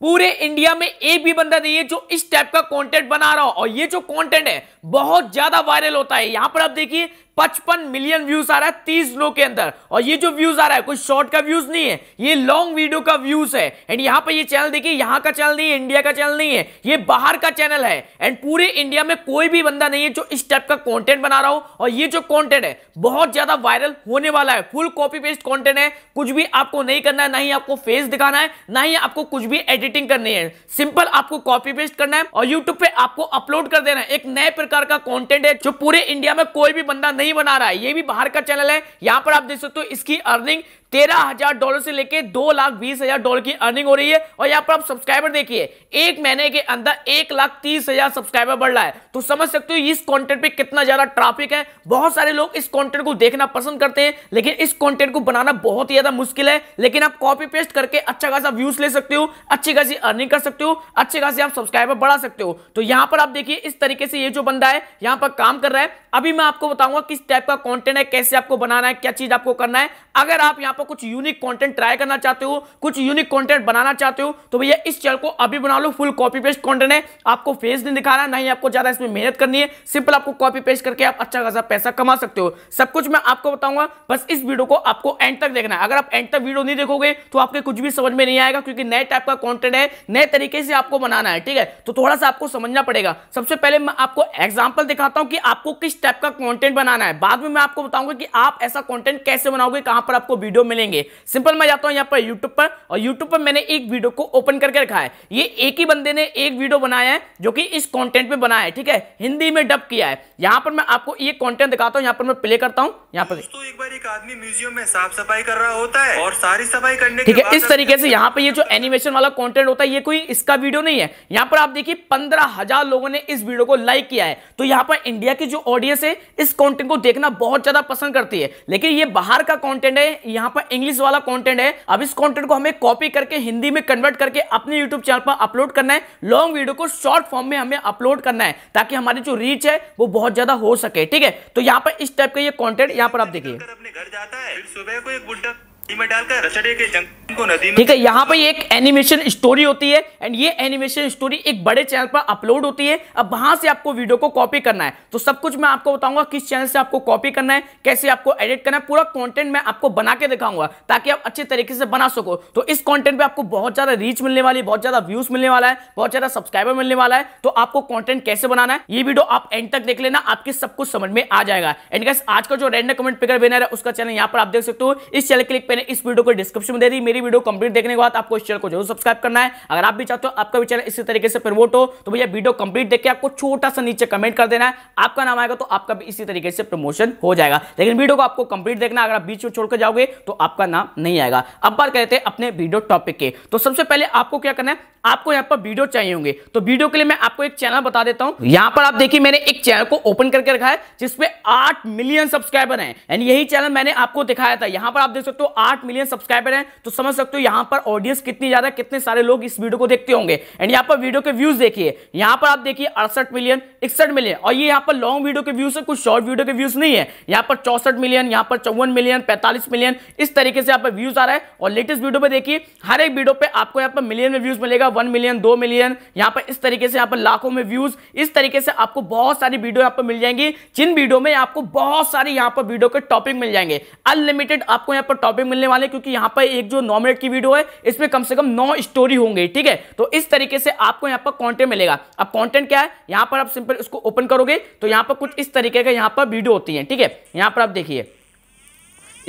पूरे इंडिया में एक भी बंदा नहीं है जो इस टाइप का कंटेंट बना रहा हो और ये जो कंटेंट है बहुत ज्यादा वायरल होता है यहां पर आप देखिए पचपन मिलियन व्यूज आ रहा है तीस दिनों के अंदर और ये जो व्यूज आ रहा है कोई शॉर्ट का व्यूज नहीं है ये लॉन्ग वीडियो का व्यूज है एंड यहाँ पर ये चैनल देखिए यहाँ का चैनल नहीं है इंडिया का चैनल नहीं है ये बाहर का चैनल है एंड पूरे इंडिया में कोई भी बंदा नहीं है जो इस टाइप का कॉन्टेंट बना रहा हो और ये जो कॉन्टेंट है बहुत ज्यादा वायरल होने वाला है फुल कॉपी पेस्ट कॉन्टेंट है कुछ भी आपको नहीं करना है ना ही आपको फेस दिखाना है ना ही आपको कुछ भी एडिटिंग करनी है सिंपल आपको कॉपी पेस्ट करना है और यूट्यूब पे आपको अपलोड कर देना है एक नए प्रकार का कॉन्टेंट है जो पूरे इंडिया में कोई भी बंदा नहीं नहीं बना रहा है ये भी बाहर का चैनल है यहां पर आप देख सकते हो इसकी अर्निंग तेरह हजार डॉलर से लेकर दो लाख बीस हजार डॉलर की अर्निंग हो रही है और यहाँ पर आप सब्सक्राइबर देखिए एक महीने के अंदर एक लाख तीस हजार सब्सक्राइबर बढ़ रहा है तो समझ सकते हो इस कंटेंट पे कितना ज्यादा ट्रैफिक है बहुत सारे लोग इस कंटेंट को देखना पसंद करते हैं लेकिन इस कॉन्टेंट को बनाना बहुत ही ज्यादा मुश्किल है लेकिन आप कॉपी पेस्ट करके अच्छा खासा व्यूज ले सकते हो अच्छी खासी अर्निंग कर सकते हो अच्छे खासे आप सब्सक्राइबर बढ़ा सकते हो तो यहाँ पर आप देखिए इस तरीके से ये जो बंदा है यहाँ पर काम कर रहा है अभी मैं आपको बताऊंगा किस टाइप का कॉन्टेंट है कैसे आपको बनाना है क्या चीज आपको करना है अगर आप यहाँ पर कुछ यूनिक कंटेंट ट्राई करना चाहते हो कुछ यूनिक कंटेंट बनाना चाहते हो तो भैया इस चैनल को अभी बना लो फुल कॉपी पेस्ट कंटेंट है आपको फेस नहीं दिखाना ही आपको ज्यादा इसमें मेहनत करनी है सिंपल आपको कॉपी पेस्ट करके आप अच्छा खासा पैसा कमा सकते हो सब कुछ मैं आपको बताऊंगा बस इस वीडियो को आपको एंड तक देखना है अगर आप एंड तक वीडियो नहीं देखोगे तो आपके कुछ भी समझ में नहीं आएगा क्योंकि नए टाइप का कॉन्टेंट है नए तरीके से आपको बनाना है ठीक है तो थोड़ा सा आपको समझना पड़ेगा सबसे पहले मैं आपको एग्जाम्पल दिखाता हूँ कि आपको किस टाइप का कॉन्टेंट बनाना है बाद में मैं आपको बताऊंगा कि आप ऐसा कॉन्टेंट कैसे बनाओगे कहां यहां पर आपको वीडियो मिलेंगे सिंपल मैं जाता हूं यहां पर यूट्यूब पर और यूट्यूब पर मैंने एक वीडियो को ओपन करके रखा है ये एक ही बंदे ने एक वीडियो बनाया है जो कि इस कॉन्टेंट में बनाया है ठीक है हिंदी में डब किया है यहां पर मैं आपको ये कॉन्टेंट दिखाता हूँ यहाँ पर मैं प्ले करता हूँ यहाँ पर दोस्तों एक बार एक आदमी म्यूजियम में साफ सफाई कर रहा होता है और सारी सफाई करने ठीक है इस तरीके से यहाँ पर ये जो एनिमेशन वाला कॉन्टेंट होता है ये कोई इसका वीडियो नहीं है यहाँ पर आप देखिए पंद्रह हजार लोगों ने इस वीडियो को लाइक किया है तो यहाँ पर इंडिया की जो ऑडियंस है इस कॉन्टेंट को देखना बहुत ज्यादा पसंद करती है लेकिन ये बाहर का कॉन्टेंट कंटेंट है यहाँ पर इंग्लिश वाला कंटेंट है अब इस कंटेंट को हमें कॉपी करके हिंदी में कन्वर्ट करके अपने यूट्यूब चैनल पर अपलोड करना है लॉन्ग वीडियो को शॉर्ट फॉर्म में हमें अपलोड करना है ताकि हमारी जो रीच है वो बहुत ज्यादा हो सके ठीक है तो यहाँ पर इस टाइप का ये कॉन्टेंट यहाँ पर आप देखिए अपने घर जाता है सुबह को एक बुढ़ा ठीक है यहाँ पे एक एनिमेशन स्टोरी होती है एंड ये एनिमेशन स्टोरी एक बड़े चैनल पर अपलोड होती है अब वहां से आपको वीडियो को कॉपी करना है तो सब कुछ मैं आपको बताऊंगा किस चैनल से आपको कॉपी करना है कैसे आपको एडिट करना है पूरा कंटेंट मैं आपको बना के दिखाऊंगा ताकि आप अच्छे तरीके से बना सको तो इस कॉन्टेंट पर आपको बहुत ज्यादा रीच मिलने वाली बहुत ज्यादा व्यूज मिलने वाला है बहुत ज्यादा सब्सक्राइबर मिलने वाला है तो आपको कॉन्टेंट कैसे बनाना है ये वीडियो आप एंड तक देख लेना आपके सब कुछ समझ में आ जाएगा एंड गैस आज का जो रेंडर कमेंट पिकर बेनर है उसका चैनल यहाँ पर आप देख सकते हो इस चैनल क्लिक पे मैंने इस वीडियो को डिस्क्रिप्शन में दे दी मेरी वीडियो कंप्लीट देखने के बाद आपको इस चैनल को जरूर सब्सक्राइब करना है अगर आप भी चाहते हो आपका भी चैनल इसी तरीके से प्रमोट हो तो भैया वीडियो कंप्लीट देख आपको छोटा सा नीचे कमेंट कर देना है आपका नाम आएगा तो आपका भी इसी तरीके से प्रमोशन हो जाएगा लेकिन वीडियो को आपको कंप्लीट देखना अगर आप बीच में छोड़कर जाओगे तो आपका नाम नहीं आएगा अब बात करते हैं अपने वीडियो टॉपिक के तो सबसे पहले आपको क्या करना है आपको यहाँ पर वीडियो चाहिए होंगे तो वीडियो के लिए मैं आपको एक चैनल बता देता हूँ यहाँ पर आप देखिए मैंने एक चैनल को ओपन करके रखा है जिसपे आठ मिलियन सब्सक्राइबर है एंड यही चैनल मैंने आपको दिखाया था यहाँ पर आप देख सकते हो आठ मिलियन सब्सक्राइबर हैं तो समझ सकते हो यहां पर ऑडियंस कितनी ज़्यादा कितने सारे लोग इस वीडियो को देखते होंगे एंड यहाँ पर वीडियो के व्यूज देखिए यहाँ पर आप देखिए अड़सठ मिलियन इकसठ मिलियन और ये यहाँ पर लॉन्ग वीडियो के व्यूज है कुछ शॉर्ट वीडियो के व्यूज नहीं है यहाँ पर चौसठ मिलियन यहाँ पर चौवन मिलियन पैंतालीस मिलियन इस तरीके से यहाँ पर व्यूज आ रहा है और लेटेस्ट वीडियो में देखिए हर एक वीडियो पे आपको यहाँ पर मिलियन में व्यूज मिलेगा वन मिलियन दो मिलियन यहाँ पर इस तरीके से यहाँ पर लाखों में व्यूज इस तरीके से आपको बहुत सारी वीडियो यहाँ पर मिल जाएंगी जिन वीडियो में आपको बहुत सारी यहाँ पर वीडियो के टॉपिक मिल जाएंगे अनलिमिटेड आपको यहाँ पर टॉपिक मिल मिलने वाले क्योंकि यहां पर एक जो नौ मिनट की वीडियो है इसमें कम से कम नौ स्टोरी होंगे ठीक है तो इस तरीके से आपको यहां पर कॉन्टेंट मिलेगा अब कॉन्टेंट क्या है यहां पर आप सिंपल इसको ओपन करोगे तो यहां पर कुछ इस तरीके का यहां पर वीडियो होती है ठीक है यहां पर आप देखिए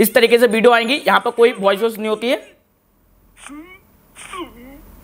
इस तरीके से वीडियो आएंगी यहां पर कोई वॉइस वॉइस नहीं होती है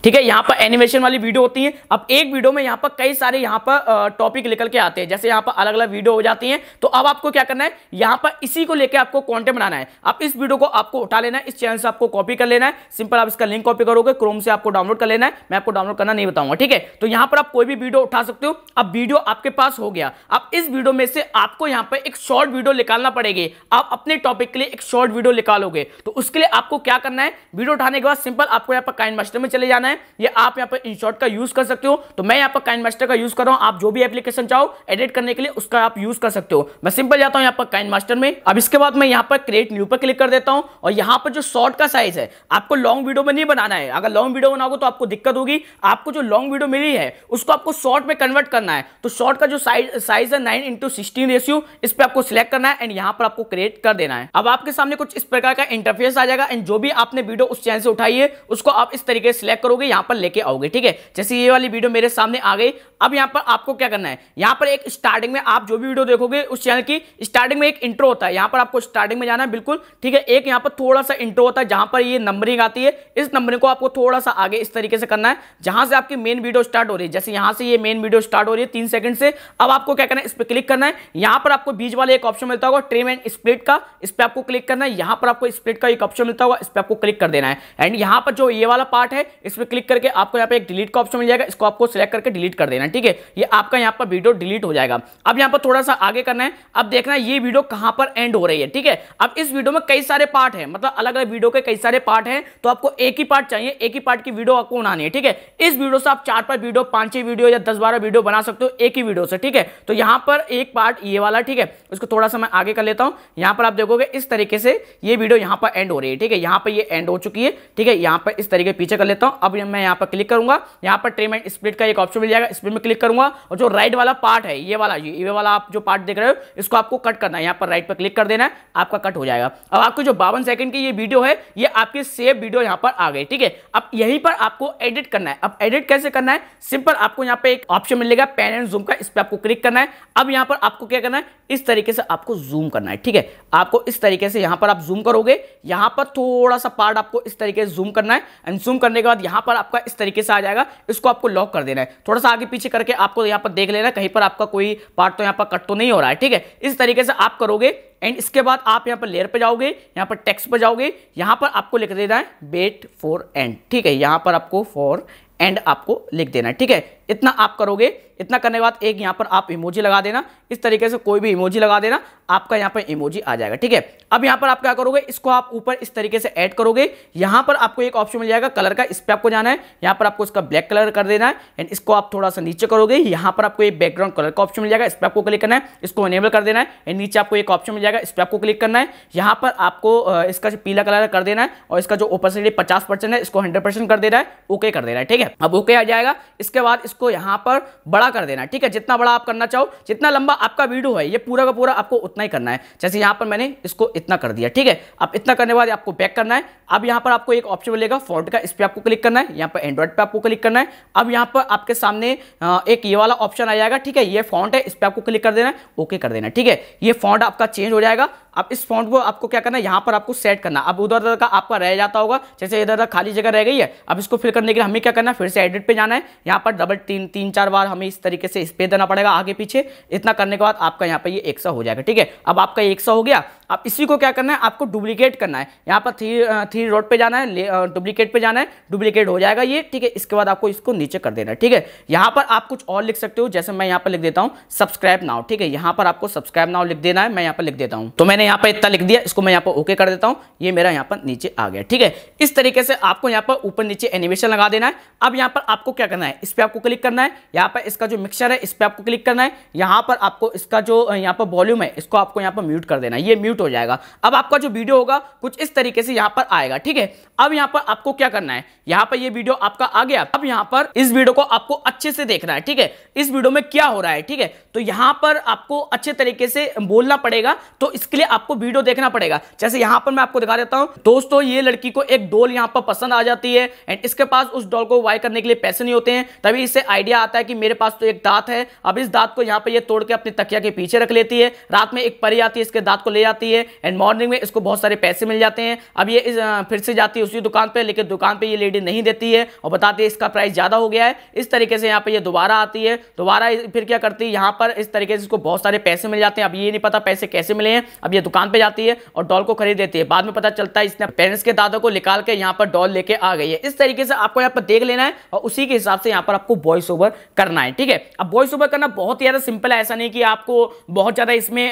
ठीक है यहाँ पर एनिमेशन वाली वीडियो होती है अब एक वीडियो में यहाँ पर कई सारे यहाँ पर टॉपिक निकल के आते हैं जैसे यहाँ पर अलग अलग वीडियो हो जाती है तो अब आपको क्या करना है यहाँ पर इसी को लेकर आपको कॉन्टेंट बनाना है अब इस वीडियो को आपको उठा लेना है इस चैनल से आपको कॉपी कर लेना है सिंपल आप इसका लिंक कॉपी करोगे क्रोम से आपको डाउनलोड कर लेना है मैं आपको डाउनलोड करना नहीं बताऊंगा ठीक है तो यहाँ पर आप कोई भी वीडियो उठा सकते हो अब वीडियो आपके पास हो गया अब इस वीडियो में से आपको यहाँ पर एक शॉर्ट वीडियो निकालना पड़ेगी आप अपने टॉपिक के लिए एक शॉर्ट वीडियो निकालोगे तो उसके लिए आपको क्या करना है वीडियो उठाने के बाद सिंपल आपको यहाँ पर काइन मास्टर में चले जाना है ये आप यहाँ पर इनशॉट का यूज कर सकते हो तो मैं यहाँ पर काइन मास्टर का यूज कर रहा हूँ आप जो भी एप्लीकेशन चाहो एडिट करने के लिए उसका आप यूज कर सकते हो मैं सिंपल जाता हूँ यहाँ पर काइन मास्टर में अब इसके बाद मैं यहाँ पर क्रिएट न्यू पर क्लिक कर देता हूँ और यहाँ पर जो शॉर्ट का साइज है आपको लॉन्ग वीडियो में नहीं बनाना है अगर लॉन्ग वीडियो बनाओगे तो आपको दिक्कत होगी आपको जो लॉन्ग वीडियो मिली है उसको आपको शॉर्ट में कन्वर्ट करना है तो शॉर्ट का जो साइज है नाइन इंटू सिक्सटीन रेशियो इस पर आपको सिलेक्ट करना है एंड यहाँ पर आपको क्रिएट कर देना है अब आपके सामने कुछ इस प्रकार का इंटरफेस आ जाएगा एंड जो भी आपने वीडियो उस चैनल से उठाई है उसको आप इस तरीके से सिलेक्ट करोगे करोगे यहां पर लेके आओगे ठीक है जैसे ये वाली वीडियो मेरे सामने आ गई अब यहां पर आपको क्या करना है यहां पर एक स्टार्टिंग में आप जो भी वीडियो देखोगे उस चैनल की स्टार्टिंग में एक इंट्रो होता है यहां पर आपको स्टार्टिंग में जाना है बिल्कुल ठीक है एक यहां पर थोड़ा सा इंट्रो होता है जहां पर ये नंबरिंग आती है इस नंबरिंग को आपको थोड़ा सा आगे इस तरीके से करना है जहां से आपकी मेन वीडियो स्टार्ट हो रही है जैसे यहां से ये मेन वीडियो स्टार्ट हो रही है तीन सेकंड से अब आपको क्या करना है इस पर क्लिक करना है यहां पर आपको बीच वाले एक ऑप्शन मिलता होगा ट्रेम एंड स्प्लिट का इस पर आपको क्लिक करना है यहां पर आपको स्प्लिट का एक ऑप्शन मिलता होगा इस पर आपको क्लिक कर देना है एंड यहां पर जो ये वाला पार्ट है इस पर क्लिक करके आपको यहाँ पे एक डिलीट का ऑप्शन मिल जाएगा इसको आपको सिलेक्ट करके डिलीट कर देना ठीक है ये आपका यहाँ पर वीडियो डिलीट हो जाएगा अब यहाँ पर थोड़ा सा आगे करना है अब देखना ये वीडियो कहाँ पर एंड हो रही है ठीक है अब इस वीडियो में कई सारे पार्ट है मतलब अलग अलग वीडियो के कई सारे पार्ट है तो आपको एक ही पार्ट चाहिए एक ही पार्ट की वीडियो आपको बनानी है ठीक है इस वीडियो से आप चार पाँच वीडियो पाँच छह वीडियो या दस बारह वीडियो बना सकते हो एक ही वीडियो से ठीक है तो यहाँ पर एक पार्ट ये वाला ठीक है उसको थोड़ा सा मैं आगे कर लेता हूँ यहाँ पर आप देखोगे इस तरीके से ये वीडियो यहाँ पर एंड हो रही है ठीक है यहाँ पर ये एंड हो चुकी है ठीक है यहाँ पर इस तरीके पीछे कर लेता हूँ अब अभी मैं यहाँ पर क्लिक करूंगा यहाँ पर ट्रिम एंड स्प्लिट का एक ऑप्शन मिल जाएगा स्प्लिट में क्लिक करूंगा और जो राइट वाला पार्ट है ये वाला ये, वाला आप जो पार्ट देख रहे हो इसको आपको कट करना है यहाँ पर राइट पर क्लिक कर देना है आपका कट हो जाएगा अब आपको जो बावन सेकंड की ये वीडियो है ये आपकी सेफ वीडियो यहाँ पर आ गई ठीक है अब यहीं पर आपको एडिट करना है अब एडिट कैसे करना है सिंपल आपको यहाँ पर एक ऑप्शन मिलेगा पेन एंड जूम का इस पर आपको क्लिक करना है अब यहाँ पर आपको क्या करना है इस तरीके से आपको जूम करना है ठीक है आपको इस तरीके से यहाँ पर आप जूम करोगे यहाँ पर थोड़ा सा पार्ट आपको इस तरीके से जूम करना है एंड जूम करने के बाद यहाँ पर आपका इस तरीके से आ जाएगा इसको आपको लॉक कर देना है थोड़ा सा आगे पीछे करके आपको यहाँ पर देख लेना कहीं पर आपका कोई पार्ट तो यहाँ पर कट तो नहीं हो रहा है ठीक है इस तरीके से आप करोगे एंड इसके बाद आप यहाँ पर लेयर पर जाओगे यहाँ पर टेक्स पर जाओगे यहाँ पर आपको लिख देना है बेट फॉर एंड ठीक है यहाँ पर आपको फॉर एंड आपको लिख देना है ठीक है इतना आप करोगे इतना करने के बाद एक यहाँ पर आप इमोजी लगा देना इस तरीके से कोई भी इमोजी लगा देना आपका यहाँ पर इमोजी आ जाएगा ठीक है अब यहाँ पर आप क्या करोगे इसको आप ऊपर इस तरीके से ऐड करोगे यहाँ पर आपको एक ऑप्शन मिल जाएगा कलर का इस पर आपको जाना है यहाँ पर आपको इसका ब्लैक कलर कर देना है एंड इसको आप थोड़ा सा नीचे करोगे यहाँ पर आपको एक बैकग्राउंड कलर का ऑप्शन मिल जाएगा इस पर आपको क्लिक करना है इसको अनेबल कर देना है एंड नीचे आपको एक ऑप्शन मिल जाएगा इस पर आपको क्लिक करना है यहाँ पर आपको इसका पीला कलर कर देना है और इसका जो ओपेसिटी पचास है इसको हंड्रेड कर देना है ओके कर देना है ठीक है अब ओके आ जाएगा इसके बाद इसको उसको यहां पर बड़ा कर देना ठीक है जितना बड़ा आप करना चाहो जितना लंबा आपका वीडियो है ये पूरा का पूरा आपको उतना ही करना है जैसे यहां पर मैंने इसको इतना कर दिया ठीक है अब इतना करने बाद आपको बैक करना है अब यहां पर आपको एक ऑप्शन मिलेगा फॉन्ट का इस पर आपको क्लिक करना है यहां पर एंड्रॉइड पर आपको क्लिक करना है अब यहां पर आपके सामने एक ये वाला ऑप्शन आ जाएगा ठीक है ये फॉन्ट है इस पर आपको क्लिक कर देना है ओके कर देना ठीक है ये फॉन्ट आपका चेंज हो जाएगा अब इस फॉन्ट को आपको क्या करना है यहाँ पर आपको सेट करना अब उधर उधर का आपका रह जाता होगा जैसे इधर उधर खाली जगह रह गई है अब इसको फिल करने के लिए हमें क्या करना है फिर से एडिट पे जाना है यहाँ पर डबल तीन तीन चार बार हमें इस तरीके से स्पेस देना पड़ेगा आगे पीछे इतना करने के बाद आपका यहाँ पर ये एक हो जाएगा ठीक है अब आपका एक हो गया अब इसी को क्या करना है आपको डुप्लीकेट करना है यहाँ पर थ्री थ्री रोड पे जाना है डुप्लीकेट पे जाना है डुप्लीकेट हो जाएगा ये ठीक है इसके बाद आपको इसको नीचे कर देना है ठीक है यहाँ पर आप कुछ और लिख सकते हो जैसे मैं यहाँ पर लिख देता हूँ सब्सक्राइब नाउ ठीक है यहाँ पर आपको सब्सक्राइब नाउ लिख देना है मैं यहाँ पर लिख देता हूँ तो मैंने यहाँ पर इतना लिख दिया इसको मैं यहाँ पर ओके कर देता हूँ ये मेरा यहाँ पर नीचे आ गया ठीक है इस तरीके से आपको यहाँ पर ऊपर नीचे एनिमेशन लगा देना है अब यहाँ पर आपको क्या करना है इस पर आपको क्लिक करना है यहाँ पर इसका जो मिक्सर है इस पर आपको क्लिक करना है यहाँ पर आपको इसका जो यहाँ पर वॉल्यूम है इसको आपको यहाँ पर म्यूट कर देना है ये म्यूट म्यूट हो जाएगा अब आपका जो वीडियो होगा कुछ इस तरीके से यहाँ पर आएगा ठीक है अब यहाँ पर आपको क्या करना है यहाँ पर ये वीडियो आपका आ गया अब यहाँ पर इस वीडियो को आपको अच्छे से देखना है ठीक है इस वीडियो में क्या हो रहा है ठीक है तो यहाँ पर आपको अच्छे तरीके से बोलना पड़ेगा तो इसके लिए आपको वीडियो देखना पड़ेगा जैसे यहाँ पर मैं आपको दिखा देता हूँ दोस्तों ये लड़की को एक डोल यहाँ पर पसंद आ जाती है एंड इसके पास उस डोल को वाई करने के लिए पैसे नहीं होते हैं तभी इसे आइडिया आता है कि मेरे पास तो एक दांत है अब इस दांत को यहाँ पर ये तोड़ के अपने तकिया के पीछे रख लेती है रात में एक परी आती है इसके दांत को ले जाती है जाती है एंड मॉर्निंग में इसको बहुत सारे पैसे मिल जाते हैं अब ये इस फिर से जाती है उसी दुकान पर लेकिन दुकान पर ये लेडी नहीं देती है और बताती है इसका प्राइस ज़्यादा हो गया है इस तरीके से यहाँ पर यह दोबारा आती है दोबारा फिर क्या करती है यहाँ पर इस तरीके से इसको बहुत सारे पैसे मिल जाते हैं अब ये नहीं पता पैसे कैसे मिले हैं अब ये दुकान पर जाती है और डॉल को खरीद देती है बाद में पता चलता है इसने पेरेंट्स के दादा को निकाल के यहाँ पर डॉल लेके आ गई है इस तरीके से आपको यहाँ पर देख लेना है और उसी के हिसाब से यहाँ पर आपको वॉइस ओवर करना है ठीक है अब वॉइस ओवर करना बहुत ही ज़्यादा सिंपल है ऐसा नहीं कि आपको बहुत ज़्यादा इसमें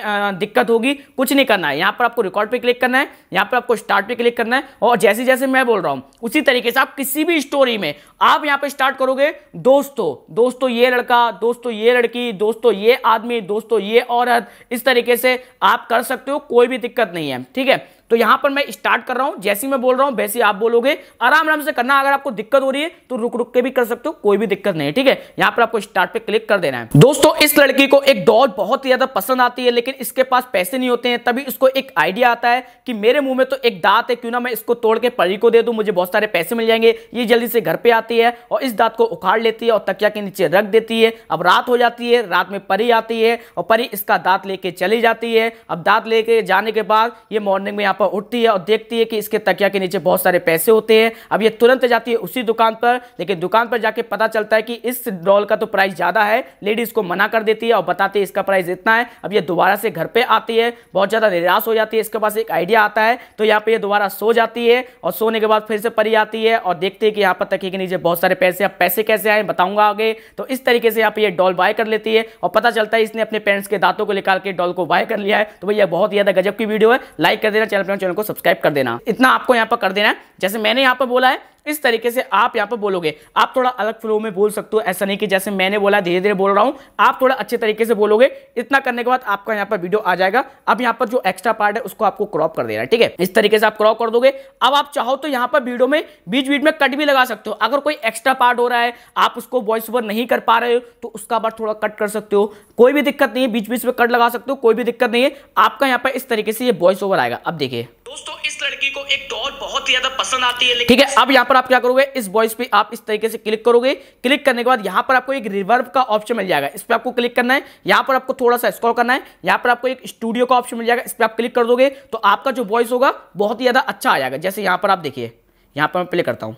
दिक्कत होगी कुछ नहीं करना करना है यहां पर आपको रिकॉर्ड पे क्लिक करना है यहां पर आपको स्टार्ट पे क्लिक करना है और जैसे जैसे मैं बोल रहा हूं उसी तरीके से आप किसी भी स्टोरी में आप यहां पे स्टार्ट करोगे दोस्तों दोस्तों ये लड़का दोस्तों ये लड़की दोस्तों ये आदमी दोस्तों ये औरत इस तरीके से आप कर सकते हो कोई भी दिक्कत नहीं है ठीक है तो यहां पर मैं स्टार्ट कर रहा हूं जैसी मैं बोल रहा हूं वैसी आप बोलोगे आराम आराम से करना अगर आपको दिक्कत हो रही है तो रुक रुक के भी कर सकते हो कोई भी दिक्कत नहीं ठीक है यहां पर आपको स्टार्ट पे क्लिक कर देना है दोस्तों इस लड़की को एक डॉज बहुत ही ज्यादा पसंद आती है लेकिन इसके पास पैसे नहीं होते हैं तभी इसको एक आइडिया आता है कि मेरे मुंह में तो एक दांत है क्यों ना मैं इसको तोड़ के परी को दे दू मुझे बहुत सारे पैसे मिल जाएंगे ये जल्दी से घर पे आती है और इस दांत को उखाड़ लेती है और तकिया के नीचे रख देती है अब रात हो जाती है रात में परी आती है और परी इसका दांत लेके चली जाती है अब दांत लेके जाने के बाद ये मॉर्निंग में यहाँ पर उठती है और देखती है कि इसके तकिया के नीचे बहुत सारे पैसे होते हैं अब ये तुरंत जाती है उसी दुकान पर लेकिन दुकान पर जाके पता चलता है कि इस डॉल का तो प्राइस ज़्यादा है लेडीज़ को मना कर देती है और बताती है इसका प्राइस इतना है अब ये दोबारा से घर पर आती है बहुत ज़्यादा निराश हो जाती है इसके पास एक आइडिया आता है तो यहाँ पर यह दोबारा सो जाती है और सोने के बाद फिर से परी आती है और देखती है कि यहाँ पर तकिए के नीचे बहुत सारे पैसे अब पैसे कैसे आए बताऊँगा आगे तो इस तरीके से यहाँ पर यह डॉल बाय कर लेती है और पता चलता है इसने अपने पेरेंट्स के दांतों को निकाल के डॉल को बाय कर लिया है तो भैया बहुत ज़्यादा गजब की वीडियो है लाइक कर देना चैनल अपने चैनल को सब्सक्राइब कर देना इतना आपको यहाँ पर कर देना है जैसे मैंने यहाँ पर बोला है इस तरीके से आप यहाँ पर बोलोगे आप थोड़ा अलग फ्लो में बोल सकते हो ऐसा नहीं कि जैसे मैंने बोला धीरे धीरे बोल रहा हूँ आप थोड़ा अच्छे तरीके से बोलोगे इतना करने के बाद आपका यहाँ पर वीडियो आ जाएगा अब यहाँ पर जो एक्स्ट्रा पार्ट है उसको आपको क्रॉप कर देना है ठीक है इस तरीके से आप क्रॉप कर दोगे अब आप चाहो तो यहाँ पर वीडियो में बीच बीच में कट भी लगा सकते हो अगर कोई एक्स्ट्रा पार्ट हो रहा है आप उसको वॉइस ओवर नहीं कर पा रहे हो तो उसका बार थोड़ा कट कर सकते हो कोई भी दिक्कत नहीं है बीच बीच में कट लगा सकते हो कोई भी दिक्कत नहीं है आपका यहाँ पर इस तरीके से ये वॉइस ओवर आएगा अब देखिए दोस्तों इस लड़की को एक डॉल बहुत ज्यादा पसंद आती है ठीक है अब यहाँ पर आप क्या करोगे इस वॉइस पे आप इस तरीके से क्लिक करोगे क्लिक करने के बाद यहाँ पर आपको एक रिवर्व का ऑप्शन मिल जाएगा इस पर आपको क्लिक करना है यहाँ पर आपको थोड़ा सा स्कॉल करना है यहाँ पर आपको एक स्टूडियो का ऑप्शन मिल जाएगा इस पर आप क्लिक कर दोगे तो आपका जो वॉइस होगा बहुत ही ज्यादा अच्छा आ जाएगा जैसे यहाँ पर आप देखिए यहाँ पर मैं प्ले करता हूँ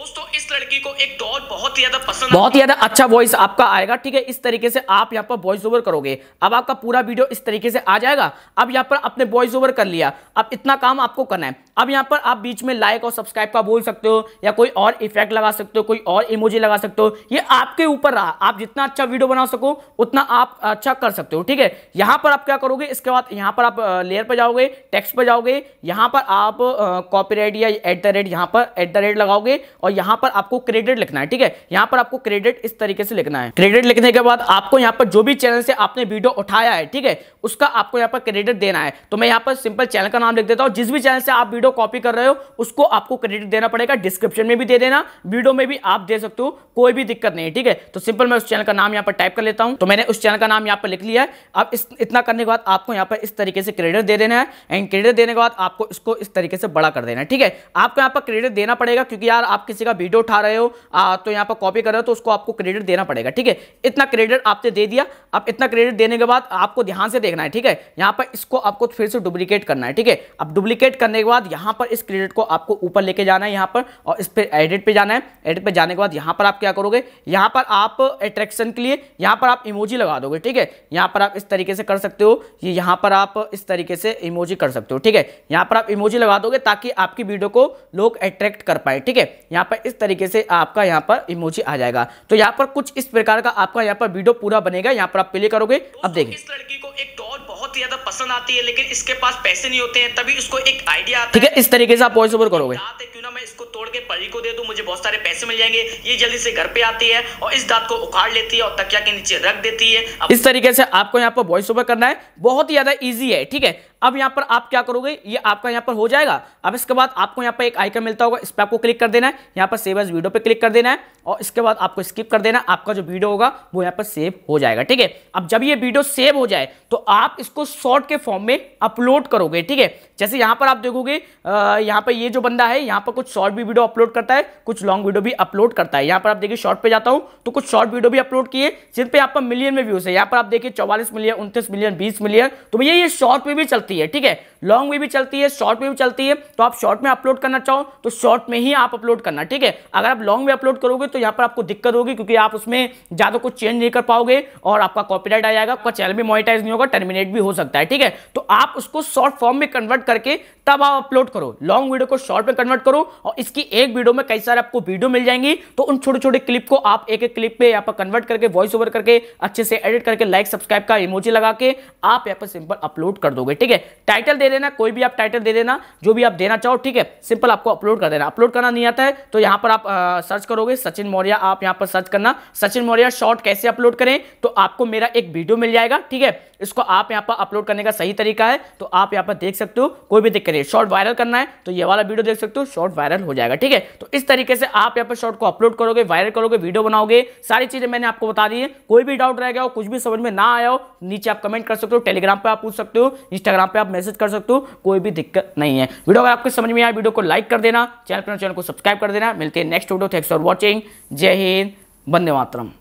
दोस्तों इस लड़की को एक डॉल बहुत ही ज्यादा पसंद बहुत ही ज्यादा अच्छा वॉइस आपका आएगा ठीक है इस तरीके से आप यहाँ पर वॉइस ओवर करोगे अब आपका पूरा वीडियो इस तरीके से आ जाएगा अब यहाँ पर आपने वॉइस ओवर कर लिया अब इतना काम आपको करना है अब यहाँ पर आप बीच में लाइक और सब्सक्राइब का बोल सकते हो या कोई और इफेक्ट लगा सकते हो कोई और इमोजी लगा सकते हो ये आपके ऊपर रहा आप जितना अच्छा वीडियो बना सको उतना आप अच्छा कर सकते हो ठीक है यहाँ पर आप क्या करोगे इसके बाद यहाँ पर आप लेयर पर जाओगे टेक्स्ट पर जाओगे यहाँ पर आप कॉपी या एट द रेट पर एट लगाओगे और और यहां पर आपको क्रेडिट लिखना है ठीक है यहां पर आपको क्रेडिट इस तरीके से लिखना है क्रेडिट लिखने के बाद आपको यहां पर जो भी चैनल से आपने वीडियो उठाया है ठीक है उसका आपको यहां पर क्रेडिट देना है तो मैं यहां पर सिंपल चैनल का नाम लिख देता हूं जिस भी चैनल से आप वीडियो कॉपी कर रहे हो उसको आपको क्रेडिट देना पड़ेगा डिस्क्रिप्शन में भी दे देना वीडियो में भी आप दे सकते हो कोई भी दिक्कत नहीं ठीक है तो सिंपल मैं उस चैनल का नाम यहाँ पर टाइप कर लेता हूँ तो मैंने उस चैनल का नाम यहाँ पर लिख लिया है अब इस इतना करने के बाद आपको यहाँ पर इस तरीके से क्रेडिट दे देना है एंड क्रेडिट देने के बाद आपको इसको इस तरीके से बड़ा कर देना है ठीक है आपको यहाँ पर क्रेडिट देना पड़ेगा क्योंकि यार आप किसी किसी का वीडियो उठा रहे हो आ, तो यहाँ पर कॉपी कर रहे हो तो उसको आपको क्रेडिट देना पड़ेगा ठीक है इतना क्रेडिट आपने दे दिया अब इतना क्रेडिट देने के बाद आपको ध्यान से देखना है ठीक है यहाँ पर इसको आपको फिर से डुप्लीकेट करना है ठीक है अब डुप्लीकेट करने के बाद यहाँ पर इस क्रेडिट को आपको ऊपर लेके जाना है यहाँ पर और इस पर एडिट पर जाना है एडिट पर जाने के बाद यहाँ पर आप क्या करोगे यहाँ पर आप एट्रैक्शन के लिए यहाँ पर आप इमोजी लगा दोगे ठीक है यहाँ पर आप इस तरीके से कर सकते हो ये यहाँ पर आप इस तरीके से इमोजी कर सकते हो ठीक है यहाँ पर आप इमोजी लगा दोगे ताकि आपकी वीडियो को लोग अट्रैक्ट कर पाए ठीक है यहाँ पर इस तरीके से आपका यहाँ पर इमोजी आ जाएगा तो यहाँ पर कुछ इस प्रकार का आपका यहाँ पर वीडियो पूरा बनेगा यहाँ पर आप प्ले करोगे अब देखिए इस लड़की को एक डॉल बहुत ही ज्यादा पसंद आती है लेकिन इसके पास पैसे नहीं होते हैं तभी उसको एक आइडिया ठीक है इस तरीके से आप वॉइस ओवर करोगे क्यों मैं इसको तोड़ के परी को दे दूं मुझे बहुत सारे पैसे मिल जाएंगे ये जल्दी से घर पे आती है और इस दांत को उखाड़ लेती है और तकिया के नीचे रख देती है अब... इस तरीके से आपको यहाँ पर वॉइस ओवर करना है बहुत ही ज्यादा ईजी है ठीक है अब यहाँ पर आप क्या करोगे ये आपका यहाँ पर हो जाएगा अब इसके बाद आपको यहाँ पर एक आइकन मिलता होगा इस पर आपको क्लिक कर देना है यहाँ पर सेव एज वीडियो पे क्लिक कर देना है और इसके बाद आपको स्किप कर देना आपका जो वीडियो होगा वो यहाँ पर सेव हो जाएगा ठीक है अब जब ये वीडियो सेव हो जाए तो आप इसको शॉर्ट के फॉर्म में अपलोड करोगे ठीक है जैसे यहाँ पर आप देखोगे यहाँ पर ये जो बंदा है यहाँ पर कुछ कुछ शॉर्ट भी वीडियो अपलोड करता है कुछ लॉन्ग वीडियो भी अपलोड करता है यहाँ पर आप देखिए शॉर्ट पे जाता हूँ तो कुछ शॉर्ट वीडियो भी अपलोड किए जिन पे आपका मिलियन में व्यूज है यहाँ पर आप देखिए चौवालीस मिलियन उनतीस मिलियन बीस मिलियन तो भैया ये शॉर्ट में भी चलती है ठीक है लॉन्ग में भी चलती है शॉर्ट में भी चलती है तो आप शॉर्ट में अपलोड करना चाहो तो शॉर्ट में ही आप अपलोड करना ठीक है अगर आप लॉन्ग में अपलोड करोगे तो यहाँ पर आपको दिक्कत होगी क्योंकि आप उसमें ज़्यादा कुछ चेंज नहीं कर पाओगे और आपका कॉपीराइट आ जाएगा आपका चैनल भी मोनिटाइज नहीं होगा टर्मिनेट भी हो सकता है ठीक है तो आप उसको शॉर्ट फॉर्म में कन्वर्ट करके तब आप अपलोड करो लॉन्ग वीडियो को शॉर्ट में कन्वर्ट करो और इसकी एक वीडियो में कई सारे आपको वीडियो मिल जाएंगी तो उन छोटे छोटे क्लिप को आप एक एक क्लिप पे यहाँ पर कन्वर्ट करके वॉइस ओवर करके अच्छे से एडिट करके लाइक सब्सक्राइब का इमोजी लगा के आप यहाँ पर सिंपल अपलोड कर दोगे ठीक है टाइटल दे देना कोई भी आप टाइटल दे देना जो भी आप देना चाहो ठीक है सिंपल आपको अपलोड कर देना अपलोड करना नहीं आता है तो यहाँ पर आप सर्च करोगे सचिन मौर्य आप यहाँ पर सर्च करना सचिन मौर्य शॉर्ट कैसे अपलोड करें तो आपको मेरा एक वीडियो मिल जाएगा ठीक है इसको आप यहाँ पर अपलोड करने का सही तरीका है तो आप यहाँ पर देख सकते हो कोई भी दिक्कत नहीं शॉर्ट वायरल करना है तो ये वाला वीडियो देख सकते हो शॉर्ट वायरल हो जाएगा ठीक है तो इस तरीके से आप यहाँ पर शॉर्ट को अपलोड करोगे वायरल करोगे वीडियो बनाओगे सारी चीजें मैंने आपको बता दी है कोई भी डाउट रह गया हो कुछ भी समझ में ना आया हो नीचे आप कमेंट कर सकते हो टेलीग्राम पर आप पूछ सकते हो इंस्टाग्राम पर आप मैसेज कर सकते हो कोई भी दिक्कत नहीं है वीडियो अगर आपको समझ में आया वीडियो को लाइक कर देना चैनल पर चैनल को सब्सक्राइब कर देना मिलते हैं next video thanks for watching जय हिंद वंदे मातरम